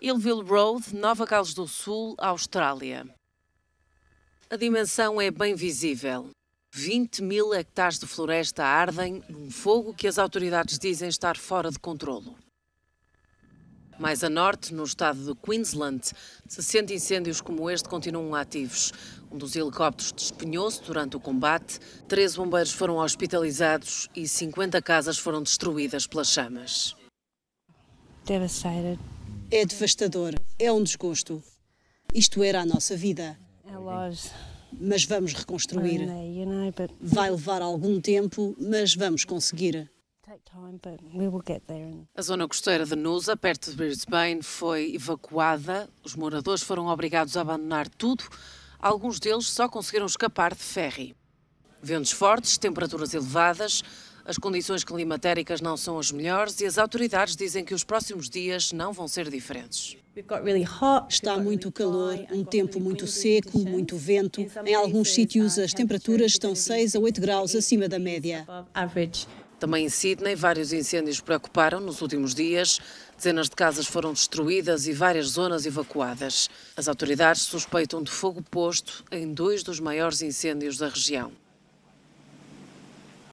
Illville Road, Nova Gales do Sul, Austrália. A dimensão é bem visível. 20 mil hectares de floresta ardem num fogo que as autoridades dizem estar fora de controlo. Mais a norte, no estado de Queensland, 60 incêndios como este continuam ativos. Um dos helicópteros despenhou-se durante o combate, 13 bombeiros foram hospitalizados e 50 casas foram destruídas pelas chamas. Devastated. É devastador, é um desgosto. Isto era a nossa vida. É mas vamos reconstruir. Vai levar algum tempo, mas vamos conseguir. A zona costeira de Nusa, perto de Brisbane, foi evacuada. Os moradores foram obrigados a abandonar tudo. Alguns deles só conseguiram escapar de ferry. Ventos fortes, temperaturas elevadas, as condições climatéricas não são as melhores e as autoridades dizem que os próximos dias não vão ser diferentes. Está muito calor, um tempo muito seco, muito vento. Em alguns sítios, uh, as temperaturas estão 6 a 8 graus acima da média. Também em Sydney, vários incêndios preocuparam nos últimos dias. Dezenas de casas foram destruídas e várias zonas evacuadas. As autoridades suspeitam de fogo posto em dois dos maiores incêndios da região.